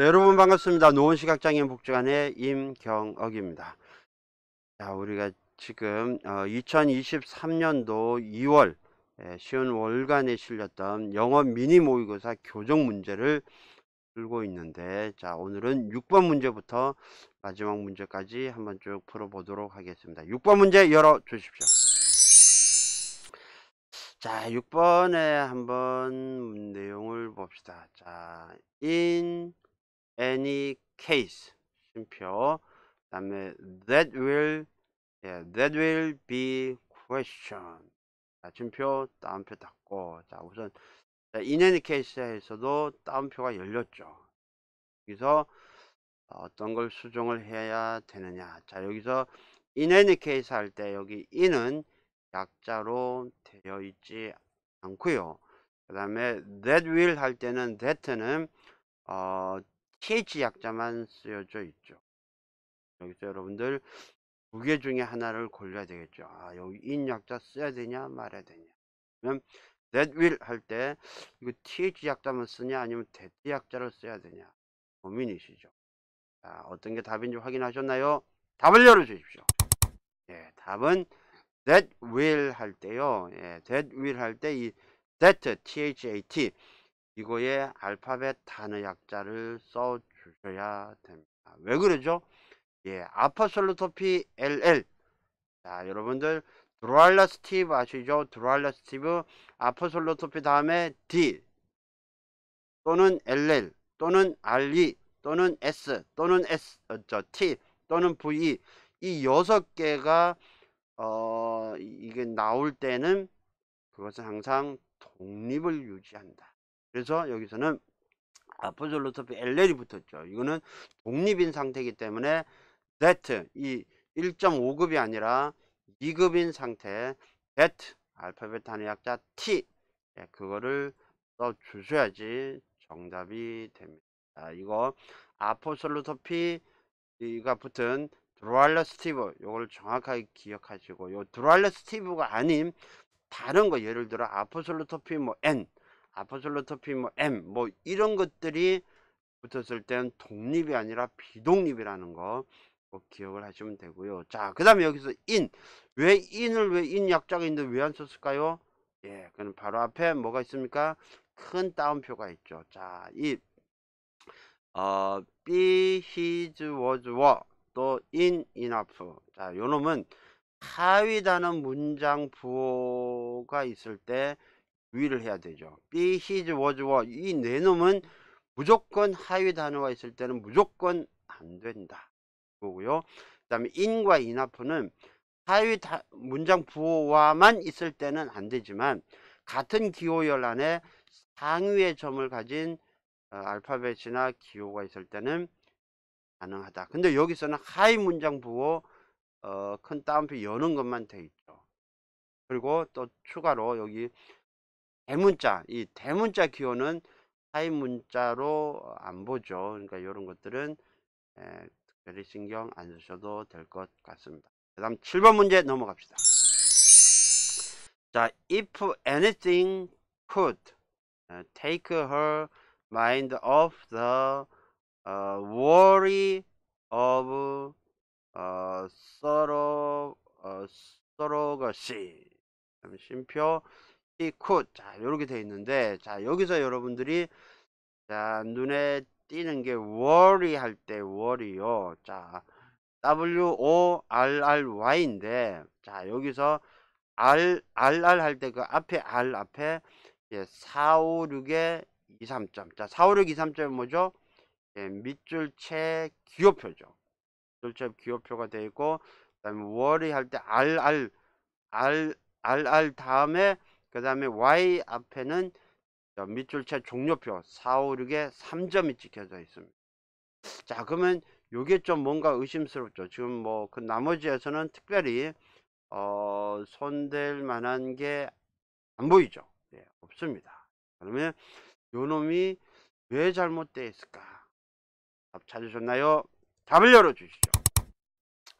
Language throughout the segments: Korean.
네, 여러분 반갑습니다. 노원시각장애인 복지관의 임경억입니다. 자, 우리가 지금 어, 2023년도 2월 예, 시온 월간에 실렸던 영어 미니 모의고사 교정 문제를 들고 있는데 자 오늘은 6번 문제부터 마지막 문제까지 한번 쭉 풀어보도록 하겠습니다. 6번 문제 열어 주십시오. 자 6번에 한번 내용을 봅시다. 자 in any case 쉼표 그 다음에 that will 예, that will be question 나침표 따옴표 닫고 자 우선 자, in any case에서도 따옴표가 열렸죠 여기서 어떤 걸 수정을 해야 되느냐 자 여기서 in any case 할 때 여기 in은 약자로 되어 있지 않고요 그 다음에 that will 할 때는 that는 어, t h 약자만 쓰여져 있죠. 여기서 여러분들 두 개 중에 하나를 골려야 되겠죠. 아, 여기 인 약자 써야 되냐 말아야 되냐. 그러면 that will 할 때 이거 th 약자만 쓰냐 아니면 that 약자를 써야 되냐 고민이시죠. 자, 어떤 게 답인지 확인하셨나요? 답을 열어 주십시오. 예, 답은 that will 할 때요. 예, that will 할 때 이 that, t h a t 이거에 알파벳 단어 약자를 써 주셔야 됩니다. 왜 그러죠? 예, 아퍼솔루토피 LL. 자, 여러분들 드루알라 스티브 아시죠? 드루알라 스티브 아퍼솔루토피 다음에 D 또는 LL 또는 RE 또는 S 또는 S 어, 저 T 또는 VE 이 여섯 개가 어 이게 나올 때는 그것은 항상 독립을 유지한다. 그래서 여기서는 아포졸로토피 엘렐이 붙었죠. 이거는 독립인 상태이기 때문에 that 이 1.5급이 아니라 2급인 상태 that 알파벳 단위 약자 t 예, 그거를 써 주셔야지 정답이 됩니다. 이거 아포솔루토피가 붙은 드루알레스티브 이걸 정확하게 기억하시고 요 드루알레스티브가 아닌 다른 거 예를 들어 아포솔루토피뭐 n 아포솔로토피 뭐 M 뭐 이런 것들이 붙었을 땐 독립이 아니라 비독립이라는 거 꼭 기억을 하시면 되고요. 자, 그 다음에 여기서 인. 왜 인을 왜 인 약자가 있는데 왜 안 썼을까요? 예, 그럼 바로 앞에 뭐가 있습니까? 큰 따옴표가 있죠. 자, 이 어, be, his, was, w e 또 in, enough 자, 요 놈은 하위다는 문장 부호가 있을 때 유의를 해야 되죠 be, his, was, w e r 이네 놈은 무조건 하위 단어가 있을 때는 무조건 안 된다 그거고요 그 다음에 in과 inaf는 하위 다, 문장 부호와만 있을 때는 안 되지만 같은 기호열 안에 상위의 점을 가진 어, 알파벳이나 기호가 있을 때는 가능하다 근데 여기서는 하위 문장 부호 어, 큰 따옴표 여는 것만 돼 있죠 그리고 또 추가로 여기 대문자 이 대문자 기호는 타인 문자로 안 보죠 그러니까 이런 것들은 에, 특별히 신경 안 쓰셔도 될 것 같습니다 그 다음 7번 문제 넘어갑시다 자 if anything could take her mind off the uh, worry of uh, sorrow, uh, s o r r o g a c y 쉼표 c o 자요렇게돼 있는데 자 여기서 여러분들이 자 눈에 띄는 게 worry 할 때 worry요 자 w o r r y인데 자 여기서 r r r 할때 그 앞에 r 앞에 예, 4 5 6에 2 3점 자4 5 6 2 3점이 뭐죠 예, 밑줄 채 기호표죠 밑줄 채 기호표가 돼 있고 그다음에 worry 할 때 r r r r r 다음에 그 다음에 Y 앞에는 밑줄체 종료표 456에 3점이 찍혀져 있습니다. 자 그러면 요게 좀 뭔가 의심스럽죠. 지금 뭐 그 나머지에서는 특별히 어, 손댈 만한 게 안 보이죠. 네, 없습니다. 그러면 요 놈이 왜 잘못되어 있을까? 답 찾으셨나요? 답을 열어주시죠.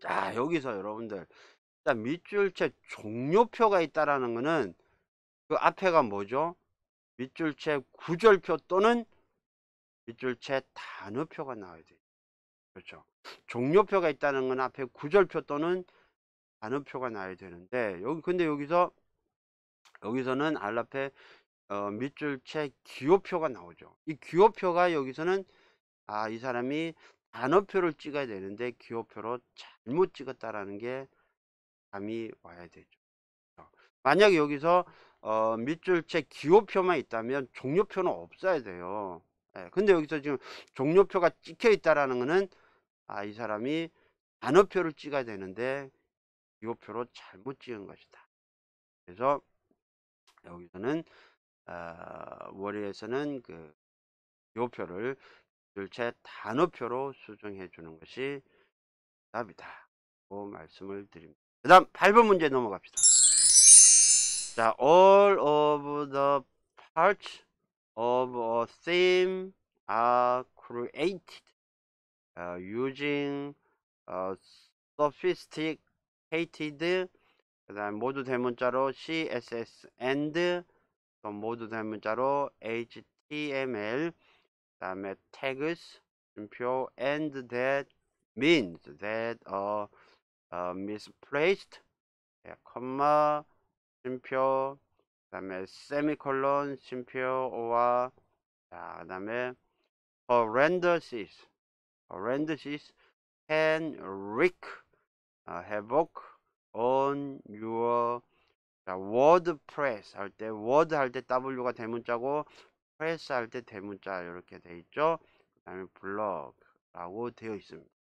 자 여기서 여러분들 일단 밑줄체 종료표가 있다라는 거는 그 앞에가 뭐죠? 밑줄채 구절표 또는 밑줄채 단어표가 나와야 돼요. 그렇죠. 종료표가 있다는 건 앞에 구절표 또는 단어표가 나와야 되는데 여기 근데 여기서 여기서는 알라페 어, 밑줄채 기호표가 나오죠. 이 기호표가 여기서는 아 이 사람이 단어표를 찍어야 되는데 기호표로 잘못 찍었다라는 게 감이 와야 되죠. 그렇죠. 만약에 여기서 어, 밑줄째 기호표만 있다면 종료표는 없어야 돼요. 예, 근데 여기서 지금 종료표가 찍혀 있다라는 것은 아, 이 사람이 단어표를 찍어야 되는데 기호표로 잘못 찍은 것이다. 그래서 여기서는 어, 아, 월요에서는 그 기호표를 줄째 단어표로 수정해 주는 것이 답이다. 고 말씀을 드립니다. 그 다음 8번 문제 넘어갑시다. 자, all of the parts of a theme are created uh, using uh, sophisticated 그다음 모두 대문자로 CSS and 또 모두 대문자로 HTML 그다음에 tags 표 and that means that a, a misplaced 콤마 yeah, 쉼표 그 다음에 세미콜론 쉼표 오와 그 다음에 horrendousness horrendousness can wreak uh, havoc on your 자, wordpress 할때 word 할 때 w가 대문자고 press 할 때 대문자 이렇게 돼 있죠 그 다음에 blog라고 되어 있습니다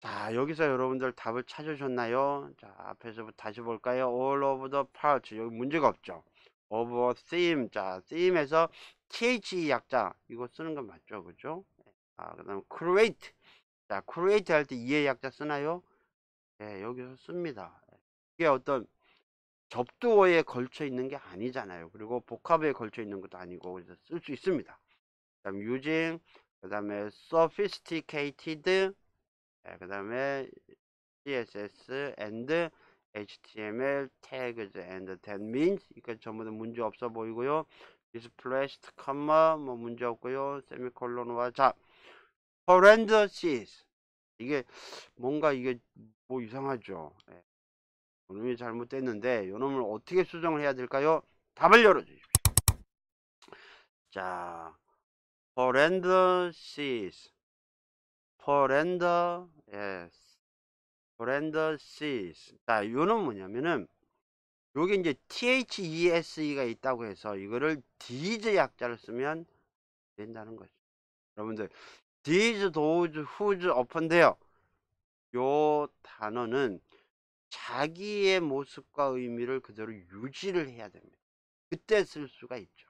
자 여기서 여러분들 답을 찾으셨나요 자앞에서 다시 볼까요 all of the parts 여기 문제가 없죠 of a theme 자 theme에서 th 약자 이거 쓰는 건 맞죠 그죠 아그 다음 create 자 create 할때 이의 약자 쓰나요 예 여기서 씁니다 이게 어떤 접두어에 걸쳐 있는 게 아니잖아요 그리고 복합에 걸쳐 있는 것도 아니고 그래서 쓸 수 있습니다 그 다음 using 그 다음에 sophisticated 예, 그 다음에 css and html tags and that means 이까 전부 다 문제 없어 보이고요 displaced comma 뭐 문제 없고요 세미콜론과 자 parentheses 이게 뭔가 이게 뭐 이상하죠 예. 놈이 잘못됐는데 이놈을 어떻게 수정을 해야 될까요 답을 열어주십시오 자 parentheses 포렌더 에스 포렌더 시스 자 요는 뭐냐면은 요게 이제 THESE가 있다고 해서 이거를 디즈 약자를 쓰면 된다는 거죠 여러분들 these, t h o s whose, p o n 데요요 단어는 자기의 모습과 의미를 그대로 유지를 해야 됩니다 그때 쓸 수가 있죠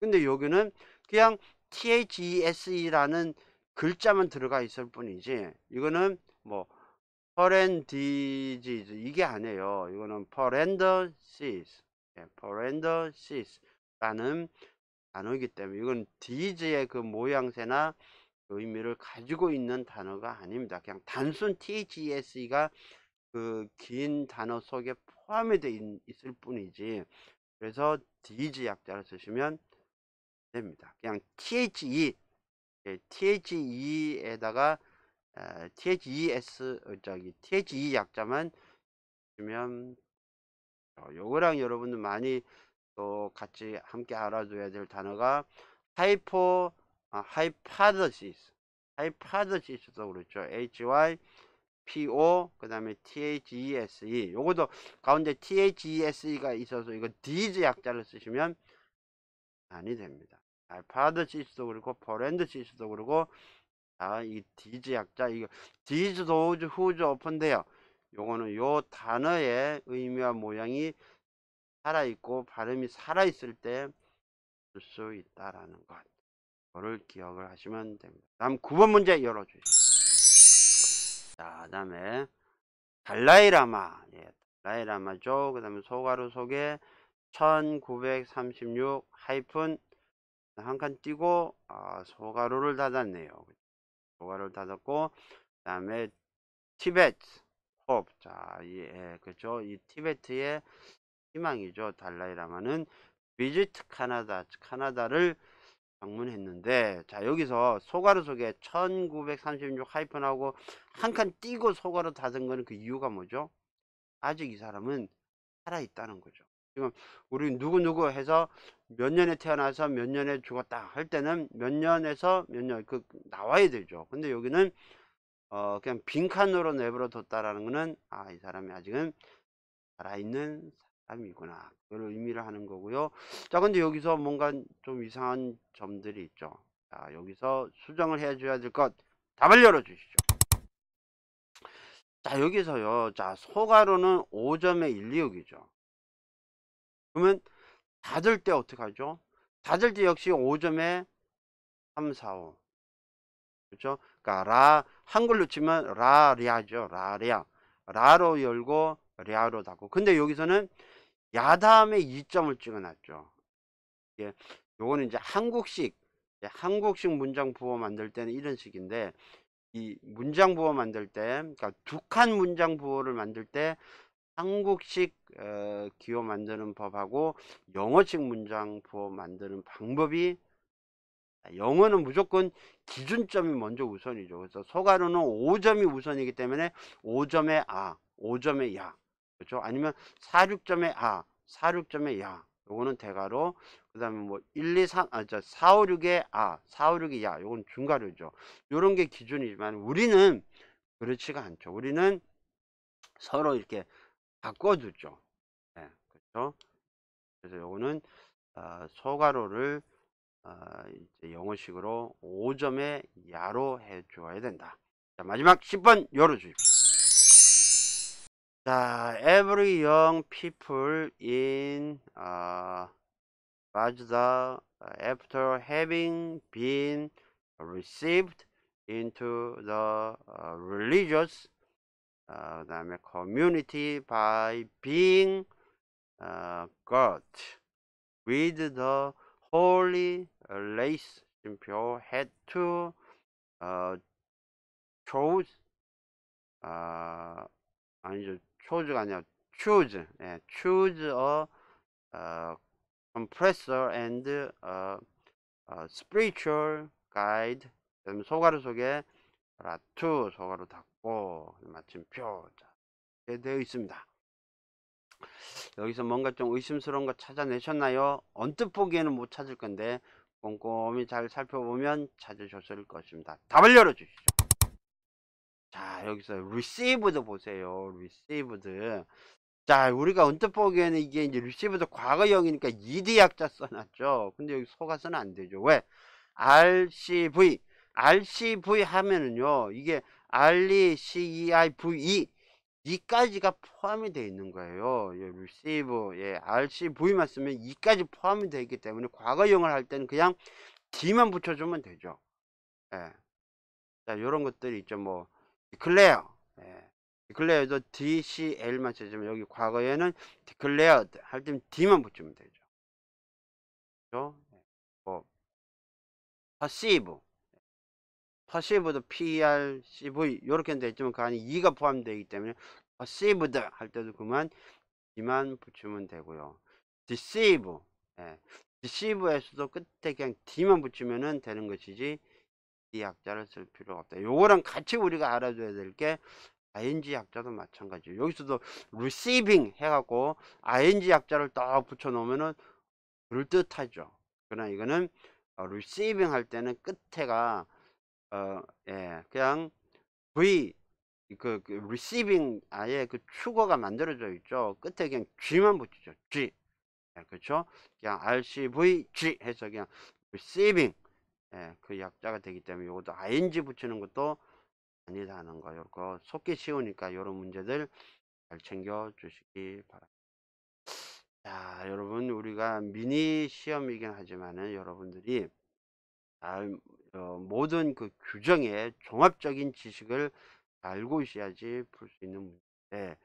근데 여기는 그냥 THESE라는 글자만 들어가 있을 뿐이지 이거는 뭐 parenthesis 이게 아니에요 이거는 p a r e n t h e s i a n t h 라는 단어이기 때문에 이건 디즈의 그 모양새나 그 의미를 가지고 있는 단어가 아닙니다. 그냥 단순 TGS가 e 그 그긴 단어 속에 포함이 돼 있을 뿐이지 그래서 DG 약자를 쓰시면 됩니다. 그냥 THE 예, TH2에다가 아, TH2S e 어, 저기 TH2 e 약자만 주면 어, 요거랑 여러분들 많이 또 같이 함께 알아둬야될 단어가 하이퍼 아, 하이파더시스 하이파더시스도 그렇죠 HY PO 그 다음에 THESE e. 요것도 가운데 THESE가 있어서 이거 d e 약자를 쓰시면 아니 됩니다 알파드 시스도 그렇고 버랜드 시스도 그렇고 아이 디즈 약자 이거 디즈 도우즈 후즈 오픈데요 요거는 요 단어의 의미와 모양이 살아있고 발음이 살아있을 때 쓸 수 있다라는 것 그거를 기억을 하시면 됩니다 다음 9번 문제 열어주세요 자그 다음에 달라이라마 예, 달라이라마죠 그 다음에 소가루 속에 1936 하이픈 한칸 띄고 아, 소가루를 닫았네요. 소가루를 닫았고 그다음에 티베트 호흡 자, 예, 그렇이 티베트의 희망이죠. 달라이라마는 비지트 카나다, 카나다를 방문했는데 자 여기서 소가루 속에 1936 하이픈하고 한 칸 띄고 소가루 닫은 거는 그 이유가 뭐죠? 아직 이 사람은 살아있다는 거죠. 지금 우리 누구누구 해서 몇 년에 태어나서 몇 년에 죽었다 할 때는 몇 년에서 몇 년 그 나와야 되죠 근데 여기는 어 그냥 빈칸으로 내버려 뒀다라는 거는 아이 사람이 아직은 살아있는 사람이구나 그걸 의미를 하는 거고요 자 근데 여기서 뭔가 좀 이상한 점들이 있죠 자 여기서 수정을 해 줘야 될것 답을 열어 주시죠 자 여기서요 자 소가로는 5점의 1, 2억이죠 그러면 닫을 때 어떻게 하죠? 닫을 때 역시 5점에 3, 4, 5. 그렇죠? 그러니까 라 한글로 치면 라리아죠. 라리아. 라로 열고 리아로 닫고. 근데 여기서는 야 다음에 2점을 찍어놨죠. 예, 요거는 이제 한국식 예, 한국식 문장 부호 만들 때는 이런 식인데 이 문장 부호 만들 때 그러니까 두 칸 문장 부호를 만들 때 한국식 어, 기호 만드는 법하고 영어식 문장 부호 만드는 방법이 영어는 무조건 기준점이 먼저 우선이죠. 그래서 소가루는 5점이 우선이기 때문에 5점의 아, 5점의 야. 그렇죠? 아니면 4, 6점의 아, 4, 6점의 야. 요거는 대가로. 그다음에 뭐 1, 2, 3, 아, 저 4, 5, 6의 아, 4, 5, 6의 야. 요건 중가루죠. 요런 게 기준이지만 우리는 그렇지가 않죠. 우리는 서로 이렇게 바꿔주죠. 네, 그렇죠? 그래서 요거는 어, 소괄호를 어, 이제 영어식으로 5점의 야로 해줘야 된다. 자, 마지막 10번 열어주십시오. 자, every young people in uh, Bajda after having been received into the religious 그 다음에 community by being God with the holy race simple had to choose 아니죠 chose가 아니라 choose 예, choose a compressor and spiritual guide 소가루 속에 라투 소가로 닫고 마침표 자, 되어 있습니다 여기서 뭔가 좀 의심스러운 거 찾아내셨나요? 언뜻 보기에는 못 찾을 건데 꼼꼼히 잘 살펴보면 찾으셨을 것입니다 답을 열어주시죠 자 여기서 리시브 e 보세요 리시브드 자 우리가 언뜻 보기에는 이게 이제 r e c e 도 과거형이니까 ed 약자 써놨죠 근데 여기 속아서는 안 되죠 왜? rcv RCV 하면은요 이게 r CEI, VE 이까지가 포함이 되어 있는 거예요. 예, receive, 예, RCV만 쓰면 이까지 포함이 되어 있기 때문에 과거형을 할 때는 그냥 D만 붙여주면 되죠. 예. 자, 요런 것들이 있죠. 뭐, declare. 예. declare도 DCL만 써주면 여기 과거에는 declared 할 때는 D만 붙이면 되죠. 그죠? 예. 뭐, perceive. 퍼시브 s 도 per, cv 이렇게 되어 있지만 그 안에 e가 포함되기 때문에 퍼시브 c 할 때도 그만 이만 붙이면 되고요. deceive 예. deceive에서도 끝에 그냥 d만 붙이면 되는 것이지 D 약자를 쓸 필요가 없다. 요거랑 같이 우리가 알아줘야 될 게 ing 약자도 마찬가지. 여기서도 receiving 해갖고 ing 약자를 딱 붙여놓으면은 그럴듯하죠. 그러나 이거는 어, receiving 할 때는 끝에가 어, 예, 그냥 V 그, 그 receiving 아예 그 축어가 만들어져 있죠. 끝에 그냥 G만 붙이죠. G. 예, 그렇죠? 그냥 RCVG 해서 그냥 receiving 예, 그 약자가 되기 때문에 이것도 ing 붙이는 것도 아니다 하는 거. 요거 속기 쉬우니까 요런 문제들 잘 챙겨 주시기 바랍니다. 자, 여러분 우리가 미니 시험이긴 하지만은 여러분들이 아, 음, 어, 모든 그 규정의 종합적인 지식을 알고 있어야지 풀 수 있는 문제인데 네.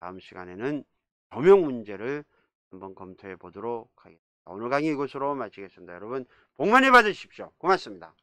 다음 시간에는 조명 문제를 한번 검토해 보도록 하겠습니다. 오늘 강의 이곳으로 마치겠습니다. 여러분 복 많이 받으십시오. 고맙습니다.